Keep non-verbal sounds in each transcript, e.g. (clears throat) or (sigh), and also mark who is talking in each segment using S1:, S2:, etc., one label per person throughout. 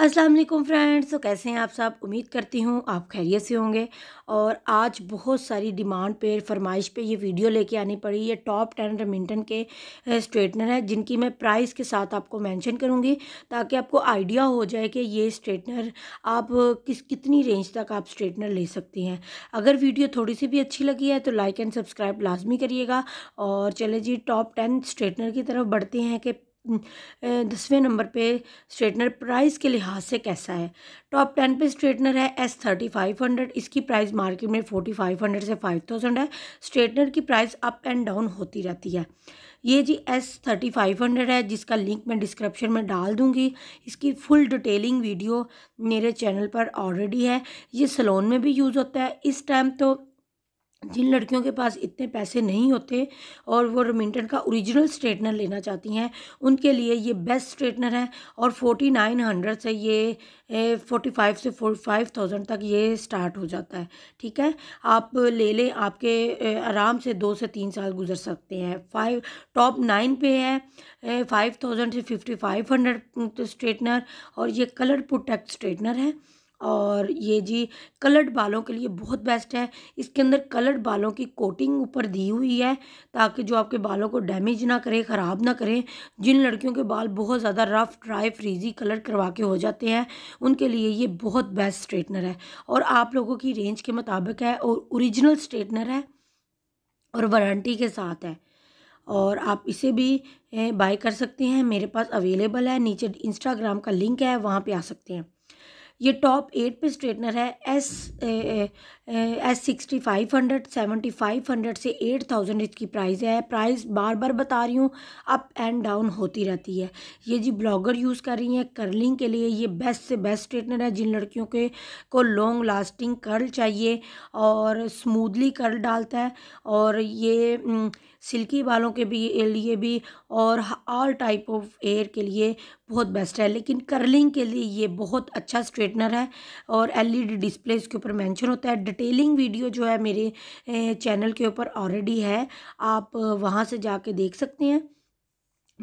S1: अस्सलाम वालेकुम फ्रेंड्स तो कैसे हैं आप सब उम्मीद करती हूँ आप खैरियत से होंगे और आज बहुत सारी डिमांड पे फरमाइश पे ये वीडियो लेके आनी पड़ी ये टॉप टेन रेमिंटन के स्ट्रेटनर है जिनकी मैं प्राइस के साथ आपको मेंशन करूँगी ताकि आपको आइडिया हो जाए कि ये स्ट्रेटनर आप किस कितनी रेंज तक आप स्ट्रेटनर ले सकती हैं अगर वीडियो थोड़ी सी भी अच्छी लगी है तो लाइक एंड सब्सक्राइब लाजमी करिएगा और चले जी टॉप टेन स्ट्रेटनर की तरफ बढ़ते हैं कि दसवें नंबर पे स्ट्रेटनर प्राइस के लिहाज से कैसा है टॉप टेन पे स्ट्रेटनर है एस थर्टी फाइव हंड्रेड इसकी प्राइस मार्केट में फोर्टी फाइव हंड्रेड से फाइव थाउजेंड है स्ट्रेटनर की प्राइस अप एंड डाउन होती रहती है ये G S thirty five hundred है जिसका लिंक मैं डिस्क्रिप्शन में डाल दूँगी इसकी फुल डिटेलिंग वीडियो मेरे चैनल पर ऑलरेडी है ये सलोन में भी यूज़ होता है इस टाइम तो जिन लड़कियों के पास इतने पैसे नहीं होते और वो रोमिंटन का ओरिजिनल स्ट्रेटनर लेना चाहती हैं उनके लिए ये बेस्ट स्ट्रेटनर है और फोर्टी नाइन हंड्रेड से ये फोर्टी फाइव से फोर्टी फाइव थाउजेंड तक ये स्टार्ट हो जाता है ठीक है आप ले लें आपके आराम से दो से तीन साल गुजर सकते हैं फाइव टॉप नाइन पे है फाइव थाउजेंड से फिफ्टी फाइव हंड्रेड स्ट्रेटनर और ये कलर प्रोटेक्ट स्ट्रेटनर है और ये जी कलर्ड बालों के लिए बहुत बेस्ट है इसके अंदर कलर्ड बालों की कोटिंग ऊपर दी हुई है ताकि जो आपके बालों को डैमेज ना करे ख़राब ना करें जिन लड़कियों के बाल बहुत ज़्यादा रफ़ ड्राई फ्रीजी कलर करवा के हो जाते हैं उनके लिए ये बहुत बेस्ट स्ट्रेटनर है और आप लोगों की रेंज के मुताबिक है और ओरिजिनल स्ट्रेटनर है और वारंटी के साथ है और आप इसे भी बाय कर सकते हैं मेरे पास अवेलेबल है नीचे इंस्टाग्राम का लिंक है वहाँ पे आ सकते हैं ये टॉप एट पे स्ट्रेटनर है S A, A, S sixty five hundred seventy five hundred से एट थाउजेंड इसकी प्राइस है प्राइस बार बार बता रही हूँ अप एंड डाउन होती रहती है ये जी ब्लॉगर यूज़ कर रही हैं कर्लिंग के लिए ये बेस्ट से बेस्ट स्ट्रेटनर है जिन लड़कियों के को लॉन्ग लास्टिंग कर्ल चाहिए और स्मूदली कर्ल डालता है और ये सिल्की बालों के भी लिए भी और ऑल टाइप ऑफ एयर के लिए बहुत बेस्ट है लेकिन कर्लिंग के लिए ये बहुत अच्छा स्ट्रेटनर है और एलईडी डिस्प्ले इसके ऊपर मेंशन होता है डिटेलिंग वीडियो जो है मेरे चैनल के ऊपर ऑलरेडी है आप वहाँ से जाके देख सकते हैं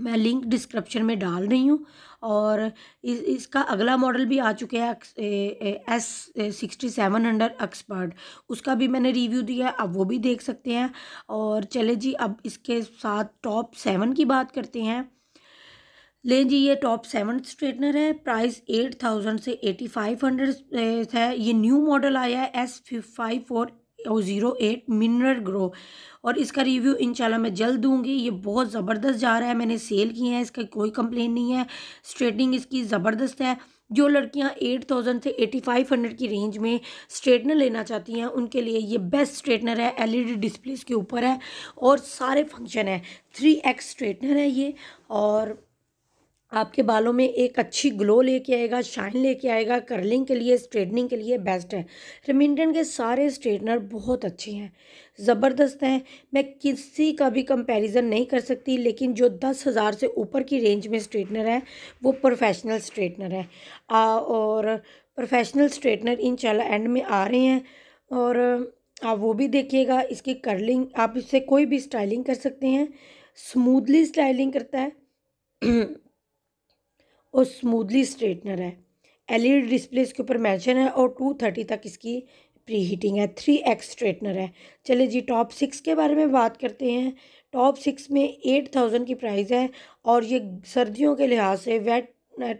S1: मैं लिंक डिस्क्रिप्शन में डाल रही हूँ और इस, इसका अगला मॉडल भी आ चुका है S sixty seven hundred expert उसका भी मैंने रिव्यू दिया है अब वो भी देख सकते हैं और चले जी अब इसके साथ टॉप सेवन की बात करते हैं लें जी ये टॉप सेवन स्ट्रेटनर है प्राइस एट थाउजेंड से एटी फाइव हंड्रेड है ये न्यू मॉडल आया है S five four zero eight mineral glow और इसका रिव्यू इंशाल्लाह मैं जल्द दूंगी ये बहुत ज़बरदस्त जा रहा है मैंने सेल किए हैं इसका कोई कंप्लेन नहीं है स्ट्रेटनिंग इसकी ज़बरदस्त है जो लड़कियां एट थाउजेंड से एटी फाइव हंड्रेड की रेंज में स्ट्रेटनर लेना चाहती हैं उनके लिए ये बेस्ट स्ट्रेटनर है एलईडी डिस्प्ले e के ऊपर है और सारे फंक्शन है थ्री एक्स स्ट्रेटनर है ये और आपके बालों में एक अच्छी ग्लो लेके आएगा शाइन लेके आएगा कर्लिंग के लिए स्ट्रेटनिंग के लिए बेस्ट है रिमिंडन के सारे स्ट्रेटनर बहुत अच्छे हैं ज़बरदस्त हैं मैं किसी का भी कंपैरिजन नहीं कर सकती लेकिन जो दस हज़ार से ऊपर की रेंज में स्ट्रेटनर है वो प्रोफेशनल स्ट्रेटनर है आ, और प्रोफेशनल स्ट्रेटनर इन एंड में आ रहे हैं और आप वो भी देखिएगा इसकी कर्लिंग आप इससे कोई भी स्टाइलिंग कर सकते हैं स्मूदली स्टाइलिंग करता है (clears throat) और स्मूदली स्ट्रेटनर है एल ई डिस्प्ले इसके ऊपर मेंशन है और टू थर्टी तक इसकी प्री हीटिंग है थ्री एक्स स्ट्रेटनर है चले जी टॉप सिक्स के बारे में बात करते हैं टॉप सिक्स में एट थाउजेंड की प्राइस है और ये सर्दियों के लिहाज से वेट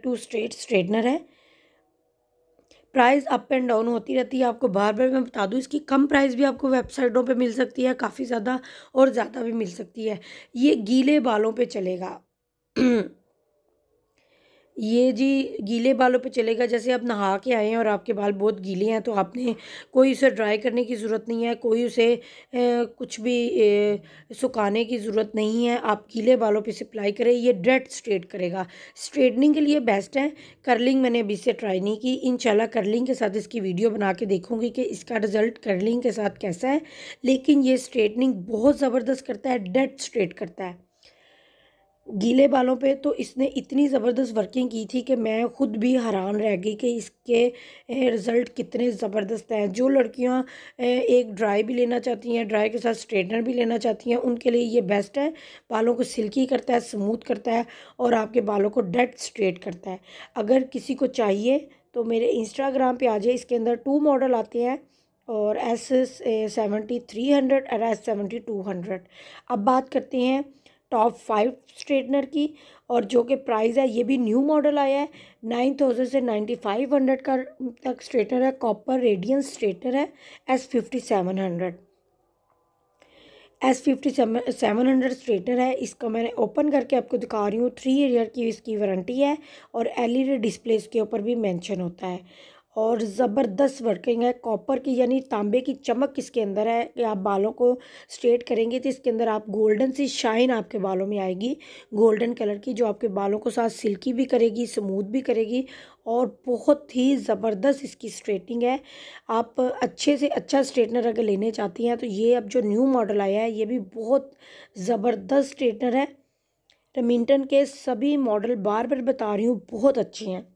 S1: टू स्ट्रेट स्ट्रेटनर है प्राइस अप एंड डाउन होती रहती है आपको बार बार मैं बता दूँ इसकी कम प्राइस भी आपको वेबसाइटों पे मिल सकती है काफ़ी ज़्यादा और ज़्यादा भी मिल सकती है ये गीले बालों पे चलेगा ये जी गीले बालों पे चलेगा जैसे आप नहा के आए हैं और आपके बाल बहुत गीले हैं तो आपने कोई उसे ड्राई करने की ज़रूरत नहीं है कोई उसे ए, कुछ भी ए, सुखाने की ज़रूरत नहीं है आप गीले बालों पे सप्लाई करें ये डेड स्ट्रेट करेगा स्ट्रेटनिंग के लिए बेस्ट है कर्लिंग मैंने अभी से ट्राई नहीं की इन कर्लिंग के साथ इसकी वीडियो बना के देखूँगी कि इसका रिज़ल्ट कर्लिंग के साथ कैसा है लेकिन ये स्ट्रेटनिंग बहुत ज़बरदस्त करता है डेड स्ट्रेट करता है गीले बालों पे तो इसने इतनी ज़बरदस्त वर्किंग की थी कि मैं ख़ुद भी हैरान रह गई कि इसके रिज़ल्ट कितने ज़बरदस्त हैं जो लड़कियाँ एक ड्राई भी लेना चाहती हैं ड्राई के साथ स्ट्रेटनर भी लेना चाहती हैं उनके लिए ये बेस्ट है बालों को सिल्की करता है स्मूथ करता है और आपके बालों को डेड स्ट्रेट करता है अगर किसी को चाहिए तो मेरे इंस्टाग्राम पर आ जाए इसके अंदर टू मॉडल आते हैं और एस सेवेंटी थ्री हंड्रेड और एस सेवेंटी टू हंड्रेड अब बात करते हैं टॉप फाइव स्ट्रेटनर की और जो कि प्राइस है ये भी न्यू मॉडल आया है नाइन थाउजेंड से नाइन्टी फाइव हंड्रेड का तक स्ट्रेटनर है कॉपर रेडियंस स्ट्रेटनर है S fifty seven hundred S fifty seven hundred straightener है इसका मैंने ओपन करके आपको दिखा रही हूँ थ्री ईयर की इसकी वारंटी है और एलईडी डिस्प्ले इसके ऊपर भी मेंशन होता है और ज़बरदस्त वर्किंग है कॉपर की यानी तांबे की चमक इसके अंदर है कि आप बालों को स्ट्रेट करेंगे तो इसके अंदर आप गोल्डन सी शाइन आपके बालों में आएगी गोल्डन कलर की जो आपके बालों को साथ सिल्की भी करेगी स्मूथ भी करेगी और बहुत ही ज़बरदस्त इसकी स्ट्रेटनिंग है आप अच्छे से अच्छा स्ट्रेटनर अगर लेने चाहती हैं तो ये अब जो न्यू मॉडल आया है ये भी बहुत ज़बरदस्त स्ट्रेटनर है रेमिंटन के सभी मॉडल बार बार बता रही हूँ बहुत अच्छे हैं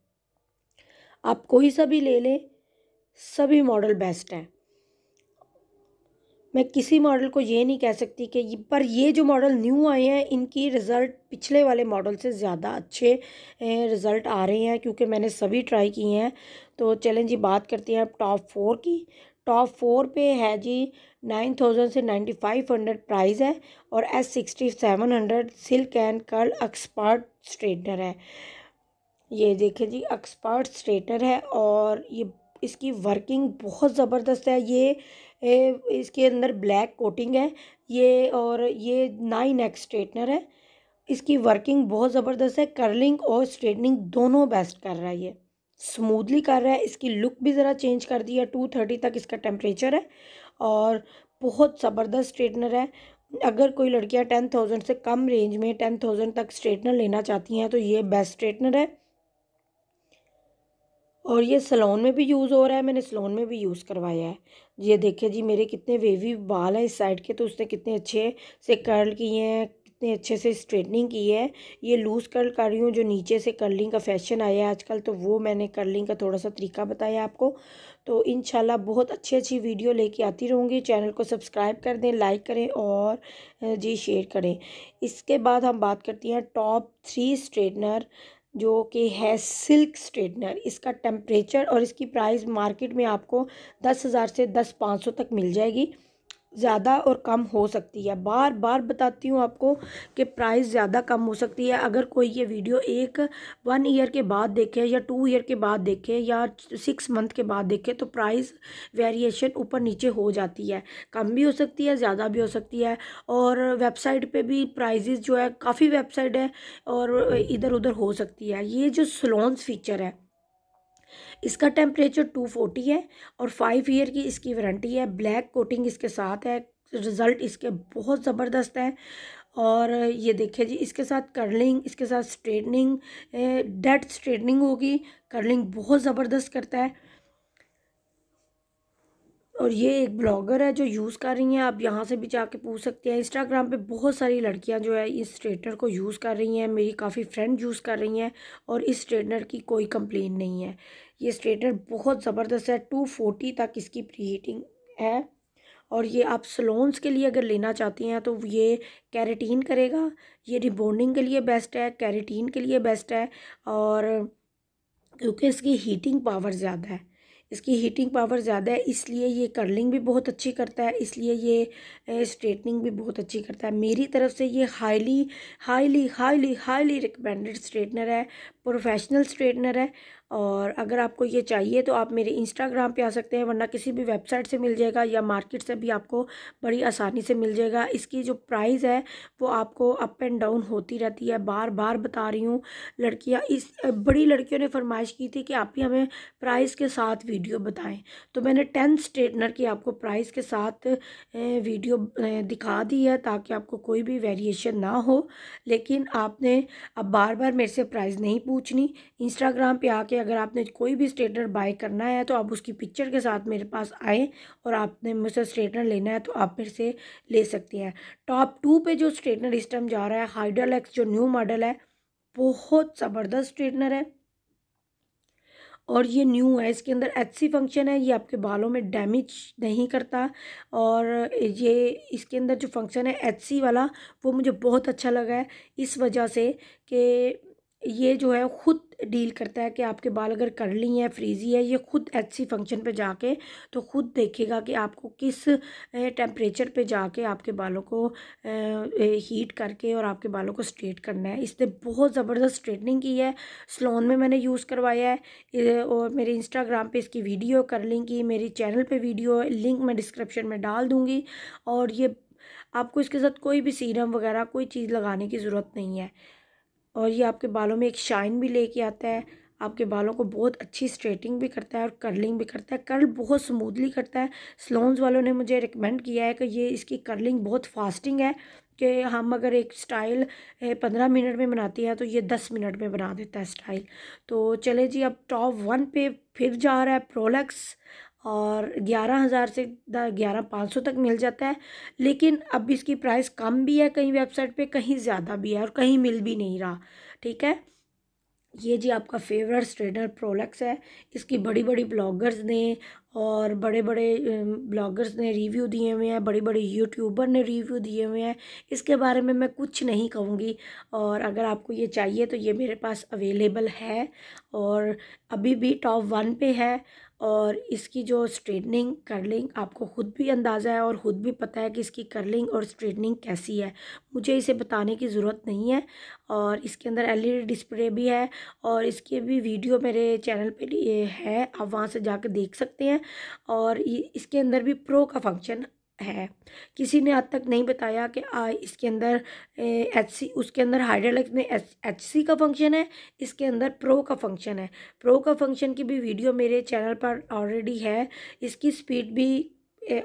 S1: आप कोई सा भी ले लें सभी मॉडल बेस्ट हैं मैं किसी मॉडल को ये नहीं कह सकती कि पर ये जो मॉडल न्यू आए हैं इनकी रिज़ल्ट पिछले वाले मॉडल से ज़्यादा अच्छे रिज़ल्ट आ रहे हैं क्योंकि मैंने सभी ट्राई किए हैं तो चलें जी बात करते हैं अब टॉप फोर की टॉप फोर पे है जी नाइन थाउजेंड से नाइन्टी फाइव हंड्रेड प्राइज़ है और S sixty seven hundred silk and curl expert straightener है ये देखिए जी एक्सपर्ट स्ट्रेटनर है और ये इसकी वर्किंग बहुत ज़बरदस्त है ये ए, इसके अंदर ब्लैक कोटिंग है ये और ये नाइन एक्स स्ट्रेटनर है इसकी वर्किंग बहुत ज़बरदस्त है कर्लिंग और स्ट्रेटनिंग दोनों बेस्ट कर रहा है ये स्मूदली कर रहा है इसकी लुक भी ज़रा चेंज कर दी है टू थर्टी तक इसका टेम्परेचर है और बहुत ज़बरदस्त स्ट्रेटनर है अगर कोई लड़कियाँ टेन थाउजेंड से कम रेंज में टेन थाउजेंड तक स्ट्रेटनर लेना चाहती हैं तो ये बेस्ट स्ट्रेटनर है और ये सलोन में भी यूज़ हो रहा है मैंने सलोन में भी यूज़ करवाया है ये देखिए जी मेरे कितने वेवी बाल हैं इस साइड के तो उसने कितने अच्छे से कर्ल किए हैं कितने अच्छे से स्ट्रेटनिंग की है ये लूज़ कर्ल कर रही हूँ जो नीचे से कर्लिंग का फैशन आया है आजकल तो वो मैंने कर्लिंग का थोड़ा सा तरीका बताया आपको तो इन बहुत अच्छी अच्छी वीडियो लेके आती रहूँगी चैनल को सब्सक्राइब कर दें लाइक करें और जी शेयर करें इसके बाद हम बात करती हैं टॉप थ्री स्ट्रेटनर जो कि है सिल्क स्ट्रेटनर इसका टेम्परेचर और इसकी प्राइस मार्केट में आपको दस हज़ार से दस पाँच सौ तक मिल जाएगी ज़्यादा और कम हो सकती है बार बार बताती हूँ आपको कि प्राइस ज़्यादा कम हो सकती है अगर कोई ये वीडियो एक वन ईयर के बाद देखे या टू ईयर के बाद देखे या सिक्स मंथ के बाद देखे तो प्राइस वेरिएशन ऊपर नीचे हो जाती है कम भी हो सकती है ज़्यादा भी हो सकती है और वेबसाइट पे भी प्राइजेज़ जो है काफ़ी वेबसाइट है और इधर उधर हो सकती है ये जो सलोन्स फीचर है इसका टेम्परेचर 240 है और फाइव ईयर की इसकी वारंटी है ब्लैक कोटिंग इसके साथ है रिज़ल्ट इसके बहुत ज़बरदस्त है और ये देखिए जी इसके साथ कर्लिंग इसके साथ स्ट्रेटनिंग डेड स्ट्रेटनिंग होगी कर्लिंग बहुत ज़बरदस्त करता है और ये एक ब्लॉगर है जो यूज़ कर रही हैं आप यहाँ से भी जाके पूछ सकते हैं इंस्टाग्राम पे बहुत सारी लड़कियाँ जो है इस स्ट्रेटनर को यूज़ कर रही हैं मेरी काफ़ी फ्रेंड यूज़ कर रही हैं और इस स्ट्रेटनर की कोई कंप्लेन नहीं है ये स्ट्रेटनर बहुत ज़बरदस्त है टू फोर्टी तक इसकी प्री हीटिंग है और ये आप सलोन्स के लिए अगर लेना चाहती हैं तो ये कैरेटीन करेगा ये रिबोंडिंग के लिए बेस्ट है कैरेटीन के लिए बेस्ट है और क्योंकि इसकी हीटिंग पावर ज़्यादा है इसकी हीटिंग पावर ज़्यादा है इसलिए ये कर्लिंग भी बहुत अच्छी करता है इसलिए ये स्ट्रेटनिंग भी बहुत अच्छी करता है मेरी तरफ से ये highly highly highly highly recommended straightener है प्रोफेशनल स्ट्रेटनर है और अगर आपको ये चाहिए तो आप मेरे इंस्टाग्राम पे आ सकते हैं वरना किसी भी वेबसाइट से मिल जाएगा या मार्केट से भी आपको बड़ी आसानी से मिल जाएगा इसकी जो प्राइस है वो आपको अप एंड डाउन होती रहती है बार बार बता रही हूँ लड़कियाँ इस बड़ी लड़कियों ने फरमाइश की थी कि आप ही हमें प्राइस के साथ वीडियो बताएं तो मैंने टेन स्ट्रेटनर की आपको प्राइस के साथ वीडियो दिखा दी है ताकि आपको कोई भी वेरिएशन ना हो लेकिन आपने अब बार बार मेरे से प्राइज़ नहीं पूछ नहीं इंस्टाग्राम पे आके अगर आपने कोई भी स्ट्रेटनर बाय करना है तो आप उसकी पिक्चर के साथ मेरे पास आए और आपने मुझसे स्ट्रेटनर लेना है तो आप मेरे से ले सकते हैं टॉप टू पे जो स्ट्रेटनर इस टाइम जा रहा है हाइड्रोलैक्स जो न्यू मॉडल है बहुत ज़बरदस्त स्ट्रेटनर है और ये न्यू है इसके अंदर एच फंक्शन है ये आपके बालों में डैमेज नहीं करता और ये इसके अंदर जो फंक्शन है एच वाला वो मुझे बहुत अच्छा लगा है इस वजह से कि ये जो है ख़ुद डील करता है कि आपके बाल अगर ली हैं फ्रीजी है ये ख़ुद एच फंक्शन पे जाके तो ख़ुद देखेगा कि आपको किस टेम्परेचर पे जाके आपके बालों को हीट करके और आपके बालों को स्ट्रेट करना है इसने बहुत ज़बरदस्त स्ट्रेटनिंग की है स्लोन में मैंने यूज़ करवाया है और मेरे इंस्टाग्राम पे इसकी वीडियो करलिंग की मेरी चैनल पर वीडियो लिंक मैं डिस्क्रिप्शन में डाल दूँगी और ये आपको इसके साथ कोई भी सीरम वगैरह कोई चीज़ लगाने की ज़रूरत नहीं है और ये आपके बालों में एक शाइन भी लेके आता है आपके बालों को बहुत अच्छी स्ट्रेटिंग भी करता है और कर्लिंग भी करता है कर्ल बहुत स्मूथली करता है स्लोन्स वालों ने मुझे रिकमेंड किया है कि ये इसकी कर्लिंग बहुत फास्टिंग है कि हम अगर एक स्टाइल पंद्रह मिनट में बनाती हैं तो ये दस मिनट में बना देता है स्टाइल तो चले जी अब टॉप वन पे फिर जा रहा है प्रोलक्स और ग्यारह हज़ार से ग्यारह पाँच सौ तक मिल जाता है लेकिन अब इसकी प्राइस कम भी है कहीं वेबसाइट पे कहीं ज़्यादा भी है और कहीं मिल भी नहीं रहा ठीक है ये जी आपका फेवरेट स्ट्रेनर प्रोडक्ट्स है इसकी बड़ी बड़ी ब्लॉगर्स ने और बड़े बड़े ब्लॉगर्स ने रिव्यू दिए हुए हैं बड़े बड़े यूट्यूबर ने रिव्यू दिए हुए हैं इसके बारे में मैं कुछ नहीं कहूँगी और अगर आपको ये चाहिए तो ये मेरे पास अवेलेबल है और अभी भी टॉप वन पे है और इसकी जो स्ट्रेटनिंग कर्लिंग आपको ख़ुद भी अंदाज़ा है और ख़ुद भी पता है कि इसकी कर्लिंग और स्ट्रेटनिंग कैसी है मुझे इसे बताने की ज़रूरत नहीं है और इसके अंदर एलईडी डिस्प्ले e भी है और इसकी भी वीडियो मेरे चैनल पे है आप वहाँ से जाकर देख सकते हैं और इसके अंदर भी प्रो का फंक्शन है किसी ने आज तक नहीं बताया कि आ, इसके अंदर एच सी उसके अंदर हाइड्रोलक्स में एच सी का फंक्शन है इसके अंदर प्रो का फंक्शन है प्रो का फंक्शन की भी वीडियो मेरे चैनल पर ऑलरेडी है इसकी स्पीड भी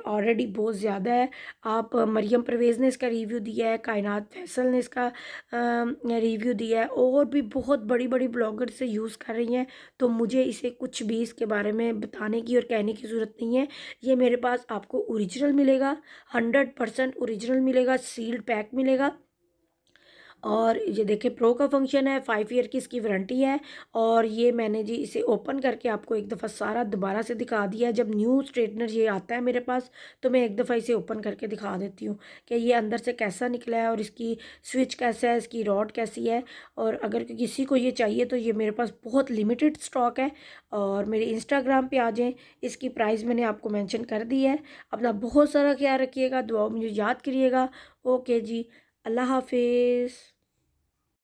S1: ऑलरेडी बहुत ज़्यादा है आप मरियम परवेज़ ने इसका रिव्यू दिया है कायनात फैसल ने इसका रिव्यू दिया है और भी बहुत बड़ी बड़ी ब्लॉगर से यूज़ कर रही हैं तो मुझे इसे कुछ भी इसके बारे में बताने की और कहने की ज़रूरत नहीं है ये मेरे पास आपको ओरिजिनल मिलेगा हंड्रेड परसेंट मिलेगा सील्ड पैक मिलेगा और ये देखें प्रो का फंक्शन है फाइव ईयर की इसकी वारंटी है और ये मैंने जी इसे ओपन करके आपको एक दफ़ा सारा दोबारा से दिखा दिया जब न्यू स्ट्रेटनर ये आता है मेरे पास तो मैं एक दफ़ा इसे ओपन करके दिखा देती हूँ कि ये अंदर से कैसा निकला है और इसकी स्विच कैसा है इसकी रॉड कैसी है और अगर किसी को ये चाहिए तो ये मेरे पास बहुत लिमिटेड स्टॉक है और मेरे इंस्टाग्राम पर आ जाएँ इसकी प्राइस मैंने आपको मैंशन कर दी है अपना बहुत सारा ख्याल रखिएगा दुआ मुझे याद करिएगा ओके जी अल्लाह हाफिज़